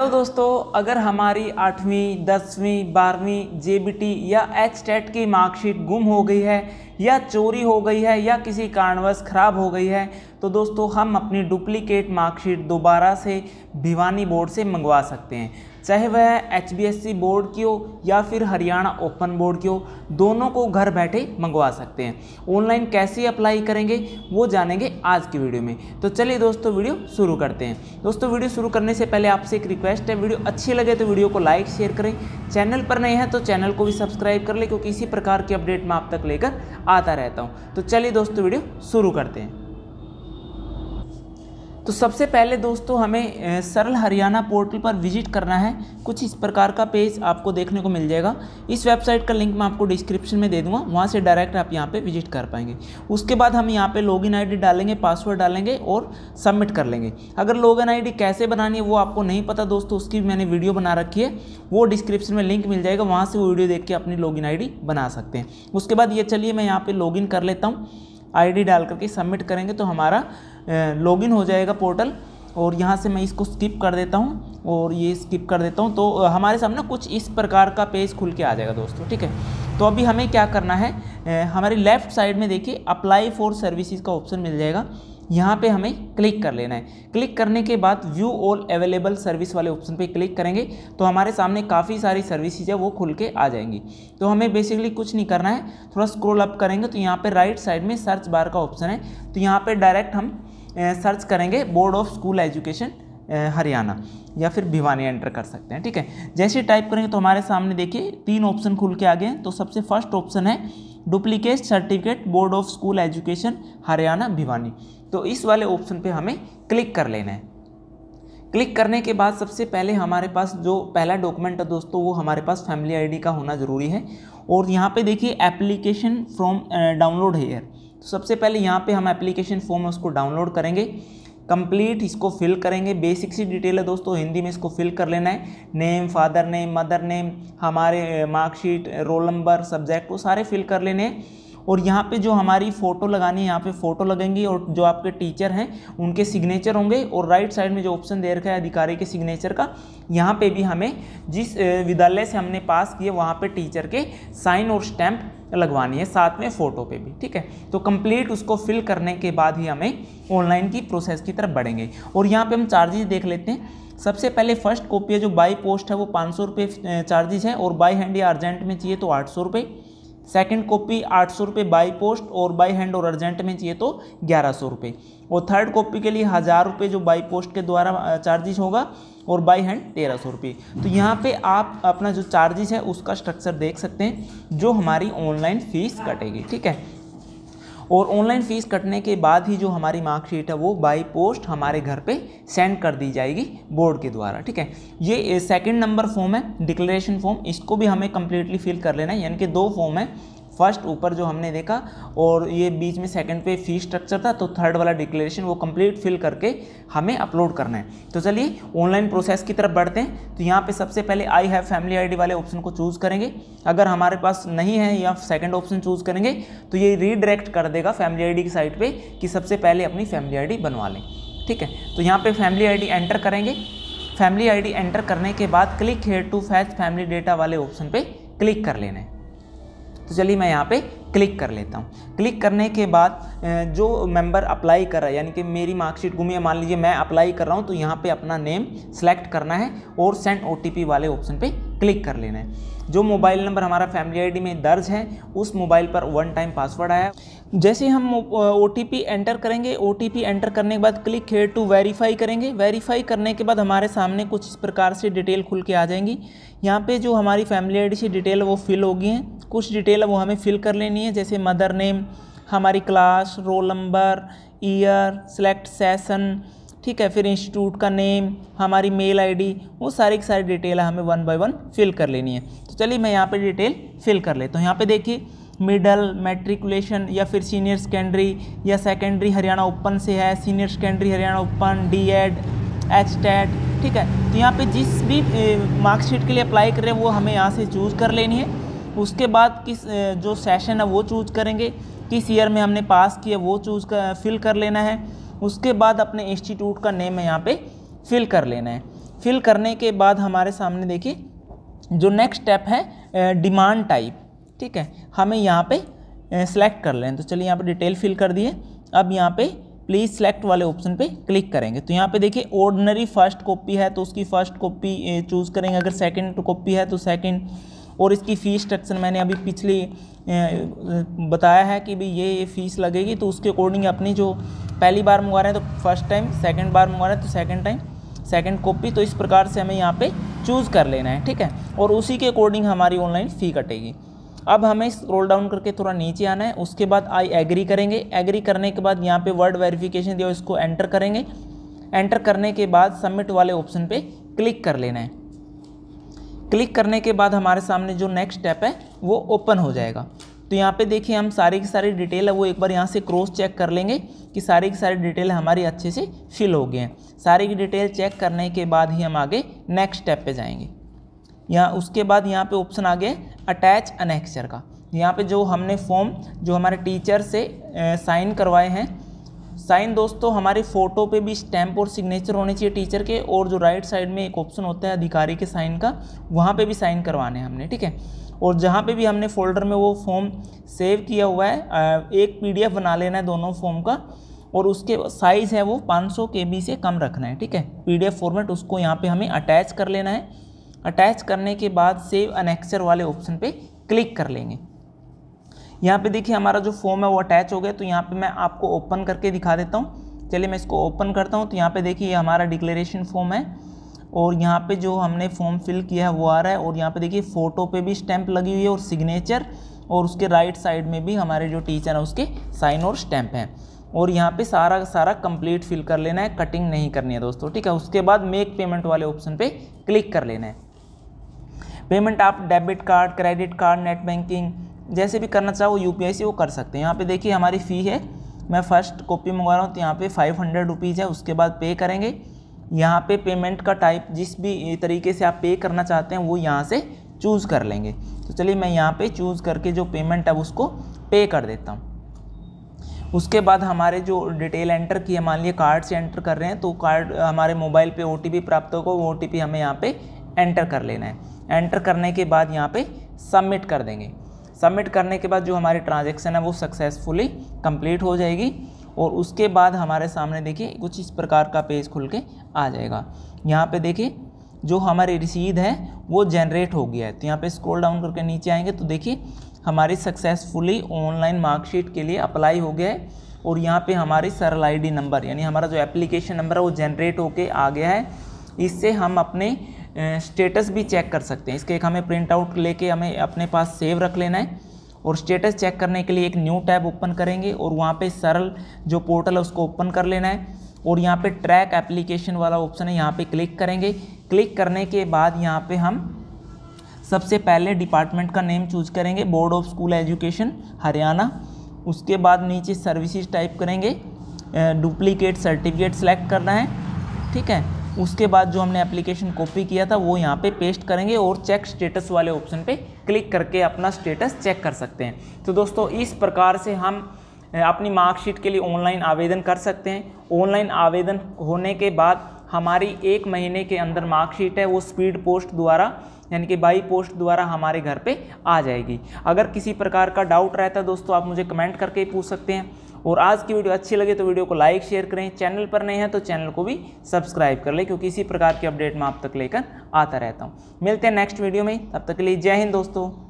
तो दोस्तों अगर हमारी आठवीं दसवीं बारहवीं जे या एच टेट e की मार्कशीट गुम हो गई है या चोरी हो गई है या किसी कारणवश खराब हो गई है तो दोस्तों हम अपनी डुप्लीकेट मार्कशीट दोबारा से भिवानी बोर्ड से मंगवा सकते हैं चाहे वह एच बोर्ड की हो या फिर हरियाणा ओपन बोर्ड की हो दोनों को घर बैठे मंगवा सकते हैं ऑनलाइन कैसे अप्लाई करेंगे वो जानेंगे आज की वीडियो में तो चलिए दोस्तों वीडियो शुरू करते हैं दोस्तों वीडियो शुरू करने से पहले आपसे एक रिक्वेस्ट है वीडियो अच्छी लगे तो वीडियो को लाइक शेयर करें चैनल पर नहीं है तो चैनल को भी सब्सक्राइब कर लें क्योंकि इसी प्रकार की अपडेट मैं आप तक लेकर आता रहता हूँ तो चलिए दोस्तों वीडियो शुरू करते हैं तो सबसे पहले दोस्तों हमें सरल हरियाणा पोर्टल पर विजिट करना है कुछ इस प्रकार का पेज आपको देखने को मिल जाएगा इस वेबसाइट का लिंक मैं आपको डिस्क्रिप्शन में दे दूंगा वहाँ से डायरेक्ट आप यहाँ पे विजिट कर पाएंगे उसके बाद हम यहाँ पे लॉगिन आईडी डालेंगे पासवर्ड डालेंगे और सबमिट कर लेंगे अगर लॉगिन आईडी कैसे बनानी है वो आपको नहीं पता दोस्तों उसकी मैंने वीडियो बना रखी है वो डिस्क्रिप्शन में लिंक मिल जाएगा वहाँ से वो वीडियो देख के अपनी लॉगिन आईडी बना सकते हैं उसके बाद ये चलिए मैं यहाँ पर लॉगिन कर लेता हूँ डी डाल करके सबमिट करेंगे तो हमारा लॉगिन हो जाएगा पोर्टल और यहाँ से मैं इसको स्किप कर देता हूँ और ये स्किप कर देता हूँ तो हमारे सामने कुछ इस प्रकार का पेज खुल के आ जाएगा दोस्तों ठीक है तो अभी हमें क्या करना है हमारे लेफ़्ट साइड में देखिए अप्लाई फॉर सर्विसेज का ऑप्शन मिल जाएगा यहाँ पे हमें क्लिक कर लेना है क्लिक करने के बाद व्यू ऑल अवेलेबल सर्विस वाले ऑप्शन पे क्लिक करेंगे तो हमारे सामने काफ़ी सारी सर्विसेज है वो खुल के आ जाएंगी तो हमें बेसिकली कुछ नहीं करना है थोड़ा स्क्रोल अप करेंगे तो यहाँ पे राइट साइड में सर्च बार का ऑप्शन है तो यहाँ पे डायरेक्ट हम सर्च करेंगे board of school education Haryana या फिर भिवानी एंटर कर सकते हैं ठीक है जैसे टाइप करेंगे तो हमारे सामने देखिए तीन ऑप्शन खुल के आ गए हैं तो सबसे फर्स्ट ऑप्शन है duplicate certificate board of school education Haryana Bhiwani तो इस वाले ऑप्शन पे हमें क्लिक कर लेना है क्लिक करने के बाद सबसे पहले हमारे पास जो पहला डॉक्यूमेंट है दोस्तों वो हमारे पास फैमिली आईडी का होना ज़रूरी है और यहाँ पे देखिए एप्लीकेशन फ्रॉम डाउनलोड हेयर तो सबसे पहले यहाँ पे हम एप्लीकेशन फॉर्म उसको डाउनलोड करेंगे कंप्लीट इसको फिल करेंगे बेसिक सी डिटेल है दोस्तों हिंदी में इसको फिल कर लेना है name father name mother name हमारे मार्कशीट रोल नंबर सब्जेक्ट वो सारे फिल कर लेने हैं और यहाँ पे जो हमारी फ़ोटो लगानी है यहाँ पे फ़ोटो लगेंगी और जो आपके टीचर हैं उनके सिग्नेचर होंगे और राइट साइड में जो ऑप्शन दे रखा है अधिकारी के सिग्नेचर का यहाँ पे भी हमें जिस विद्यालय से हमने पास किए वहाँ पे टीचर के साइन और स्टैम्प लगवानी है साथ में फ़ोटो पे भी ठीक है तो कंप्लीट उसको फिल करने के बाद ही हमें ऑनलाइन की प्रोसेस की तरफ बढ़ेंगे और यहाँ पर हम चार्जेस देख लेते हैं सबसे पहले फर्स्ट कॉपी है जो बाई पोस्ट है वो पाँच सौ रुपये चार्जेस है और बाई हैंड या अर्जेंट में चाहिए तो आठ सौ रुपये सेकेंड कॉपी आठ सौ रुपये बाई पोस्ट और बाई हैंड और अर्जेंट में चाहिए तो ग्यारह सौ रुपये और थर्ड कॉपी के लिए हज़ार रुपये जो बाई पोस्ट के द्वारा चार्जेस होगा और बाई हैंड तेरह सौ रुपये तो यहाँ पे आप अपना जो चार्जेस है उसका स्ट्रक्चर देख सकते हैं जो हमारी ऑनलाइन फीस कटेगी ठीक है और ऑनलाइन फ़ीस कटने के बाद ही जो हमारी मार्कशीट है वो बाई पोस्ट हमारे घर पे सेंड कर दी जाएगी बोर्ड के द्वारा ठीक है ये सेकंड नंबर फॉर्म है डिक्लेरेशन फॉर्म इसको भी हमें कंप्लीटली फिल कर लेना है यानी कि दो फॉर्म है फर्स्ट ऊपर जो हमने देखा और ये बीच में सेकंड पे फी स्ट्रक्चर था तो थर्ड वाला डिक्लेरेशन वो कंप्लीट फिल करके हमें अपलोड करना है तो चलिए ऑनलाइन प्रोसेस की तरफ बढ़ते हैं तो यहाँ पर सबसे पहले आई हैव फैमिली आईडी वाले ऑप्शन को चूज़ करेंगे अगर हमारे पास नहीं है या सेकेंड ऑप्शन चूज़ करेंगे तो ये रीडायरेक्ट कर देगा फैमिली आई की साइट पर कि सबसे पहले अपनी फैमिली आई बनवा लें ठीक है तो यहाँ पर फैमिली आई एंटर करेंगे फैमिली आई एंटर करने के बाद click here to fetch family data वाले ऑप्शन पर क्लिक कर लेना है तो चलिए मैं यहाँ पे क्लिक कर लेता हूँ क्लिक करने के बाद जो मेंबर अप्लाई कर रहा है यानी कि मेरी मार्कशीट गुम है मान लीजिए मैं अप्लाई कर रहा हूँ तो यहाँ पे अपना नेम सेलेक्ट करना है और सेंड ओ वाले ऑप्शन पे क्लिक कर लेना है जो मोबाइल नंबर हमारा फैमिली आईडी में दर्ज है उस मोबाइल पर वन टाइम पासवर्ड आया जैसे हम ओ एंटर करेंगे ओ एंटर करने के बाद क्लिक हेयर टू वेरीफाई करेंगे वेरीफाई करने के बाद हमारे सामने कुछ इस प्रकार से डिटेल खुल के आ जाएंगी यहाँ पे जो हमारी फैमिली आईडी से डिटेल वो फिल होगी हैं कुछ डिटेल वो हमें फिल कर लेनी है जैसे मदर नेम हमारी class roll number year select session ठीक है फिर इंस्टीट्यूट का नेम हमारी मेल आईडी वो सारी की सारी डिटेल हमें वन बाय वन फिल कर लेनी है तो चलिए मैं यहाँ पे डिटेल फिल कर लेता हूँ यहाँ पे देखिए मिडल मैट्रिकुलेशन या फिर सीनियर सेकेंडरी या सेकेंडरी हरियाणा ओपन से है senior secondary Haryana open D Ed H TET ठीक है तो यहाँ पर जिस भी मार्कशीट के लिए अप्लाई कर रहे हैं वो हमें यहाँ से चूज़ कर लेनी है उसके बाद किस जो सेशन है वो चूज करेंगे किस ईयर में हमने पास किया वो चूज कर फिल कर लेना है उसके बाद अपने इंस्टीट्यूट का नेम है यहाँ पे फिल कर लेना है फिल करने के बाद हमारे सामने देखिए जो नेक्स्ट स्टेप है डिमांड टाइप ठीक है हमें यहाँ पे सेलेक्ट कर लें तो चलिए यहाँ पे डिटेल फिल कर दिए अब यहाँ पे प्लीज़ सेलेक्ट वाले ऑप्शन पे क्लिक करेंगे तो यहाँ पे देखिए ऑर्डनरी फर्स्ट कॉपी है तो उसकी फर्स्ट कॉपी चूज़ करेंगे अगर सेकंड कॉपी है तो सेकंड और इसकी फ़ीस स्ट्रक्चर मैंने अभी पिछली बताया है कि भाई ये ये फ़ीस लगेगी तो उसके अकॉर्डिंग अपनी जो पहली बार मंगवा रहे हैं तो फर्स्ट टाइम सेकंड बार मंगवा रहे हैं तो सेकंड टाइम सेकंड कॉपी तो इस प्रकार से हमें यहाँ पे चूज़ कर लेना है ठीक है और उसी के अकॉर्डिंग हमारी ऑनलाइन फ़ी कटेगी अब हमें इस रोल डाउन करके थोड़ा नीचे आना है उसके बाद आई एग्री करेंगे एग्री करने के बाद यहाँ पे वर्ड वेरिफिकेशन दिया इसको एंटर करेंगे एंटर करने के बाद सबमिट वाले ऑप्शन पे क्लिक कर लेना है क्लिक करने के बाद हमारे सामने जो नेक्स्ट स्टेप है वो ओपन हो जाएगा तो यहाँ पे देखिए हम सारे की सारी डिटेल है वो एक बार यहाँ से क्रॉस चेक कर लेंगे कि सारे की सारी डिटेल हमारी अच्छे से फिल हो गए हैं सारे की डिटेल चेक करने के बाद ही हम आगे नेक्स्ट स्टेप पे जाएंगे यहाँ उसके बाद यहाँ पे ऑप्शन आ गया अटैच अनेक्चर का यहाँ पे जो हमने फॉर्म जो हमारे टीचर से साइन करवाए हैं साइन दोस्तों हमारे फ़ोटो पे भी स्टैंप और सिग्नेचर होने चाहिए टीचर के और जो राइट साइड में एक ऑप्शन होता है अधिकारी के साइन का वहाँ पे भी साइन करवाने हैं हमने ठीक है और जहाँ पे भी हमने फोल्डर में वो फॉर्म सेव किया हुआ है एक पीडीएफ बना लेना है दोनों फॉर्म का और उसके साइज़ है वो के बी से कम रखना है ठीक है पी फॉर्मेट उसको यहाँ पर हमें अटैच कर लेना है अटैच करने के बाद सेव अनेक्चर वाले ऑप्शन पर क्लिक कर लेंगे यहाँ पे देखिए हमारा जो फॉर्म है वो अटैच हो गया तो यहाँ पे मैं आपको ओपन करके दिखा देता हूँ चलिए मैं इसको ओपन करता हूँ तो यहाँ पे देखिए हमारा डिक्लेरेशन फॉर्म है और यहाँ पे जो हमने फॉर्म फिल किया है वो आ रहा है और यहाँ पे देखिए फ़ोटो पे भी स्टैंप लगी हुई है और सिग्नेचर और उसके राइट साइड में भी हमारे जो टीचर हैं उसके साइन और स्टैंप हैं और यहाँ पे सारा सारा कंप्लीट फिल कर लेना है कटिंग नहीं करनी है दोस्तों ठीक है उसके बाद मेक पेमेंट वाले ऑप्शन पे क्लिक कर लेना है पेमेंट आप debit card credit card net banking जैसे भी करना चाहो यू से वो कर सकते हैं यहाँ पर देखिए हमारी फ़ी है मैं फ़र्स्ट कॉपी मंगवा रहा हूँ तो यहाँ पे फाइव हंड्रेड रुपीज़ है उसके बाद पे करेंगे यहाँ पे पेमेंट का टाइप जिस भी तरीके से आप पे करना चाहते हैं वो यहाँ से चूज़ कर लेंगे तो चलिए मैं यहाँ पे चूज़ करके जो पेमेंट है उसको पे कर देता हूँ उसके बाद हमारे जो डिटेल एंटर की मान लिए कार्ड से एंटर कर रहे हैं तो कार्ड हमारे मोबाइल पे ओ प्राप्त होगा वो ओ हमें यहाँ पर एंटर कर लेना है एंटर करने के बाद यहाँ पर सबमिट कर देंगे सबमिट करने के बाद जो हमारी ट्रांजेक्शन है वो सक्सेसफुली कंप्लीट हो जाएगी और उसके बाद हमारे सामने देखिए कुछ इस प्रकार का पेज खुल के आ जाएगा यहाँ पे देखिए जो हमारी रसीद है वो जनरेट हो गया है तो यहाँ पे स्क्रॉल डाउन करके नीचे आएंगे तो देखिए हमारी सक्सेसफुली ऑनलाइन मार्कशीट के लिए अप्लाई हो गया है और यहाँ पे हमारी सरल आईडी नंबर यानी हमारा जो एप्लीकेशन नंबर है वो जनरेट होके आ गया है इससे हम अपने स्टेटस भी चेक कर सकते हैं इसके एक हमें प्रिंट आउट लेके हमें अपने पास सेव रख लेना है और स्टेटस चेक करने के लिए एक न्यू टैब ओपन करेंगे और वहाँ पे सरल जो पोर्टल है उसको ओपन कर लेना है और यहाँ पे ट्रैक एप्लीकेशन वाला ऑप्शन है यहाँ पे क्लिक करेंगे क्लिक करने के बाद यहाँ पे हम सबसे पहले डिपार्टमेंट का नेम चूज करेंगे board of school education Haryana उसके बाद नीचे सर्विसेज टाइप करेंगे डुप्लीकेट सर्टिफिकेट सेलेक्ट करना है ठीक है उसके बाद जो हमने एप्लीकेशन कॉपी किया था वो यहाँ पे पेस्ट करेंगे और चेक स्टेटस वाले ऑप्शन पे क्लिक करके अपना स्टेटस चेक कर सकते हैं तो दोस्तों इस प्रकार से हम अपनी मार्कशीट के लिए ऑनलाइन आवेदन कर सकते हैं ऑनलाइन आवेदन होने के बाद हमारी एक महीने के अंदर मार्कशीट है वो स्पीड पोस्ट द्वारा यानी कि बाई पोस्ट द्वारा हमारे घर पे आ जाएगी अगर किसी प्रकार का डाउट रहता है दोस्तों आप मुझे कमेंट करके पूछ सकते हैं और आज की वीडियो अच्छी लगे तो वीडियो को लाइक शेयर करें चैनल पर नहीं है तो चैनल को भी सब्सक्राइब कर लें क्योंकि इसी प्रकार की अपडेट मैं आप तक लेकर आता रहता हूँ मिलते हैं नेक्स्ट वीडियो में तब तक के लिए जय हिंद दोस्तों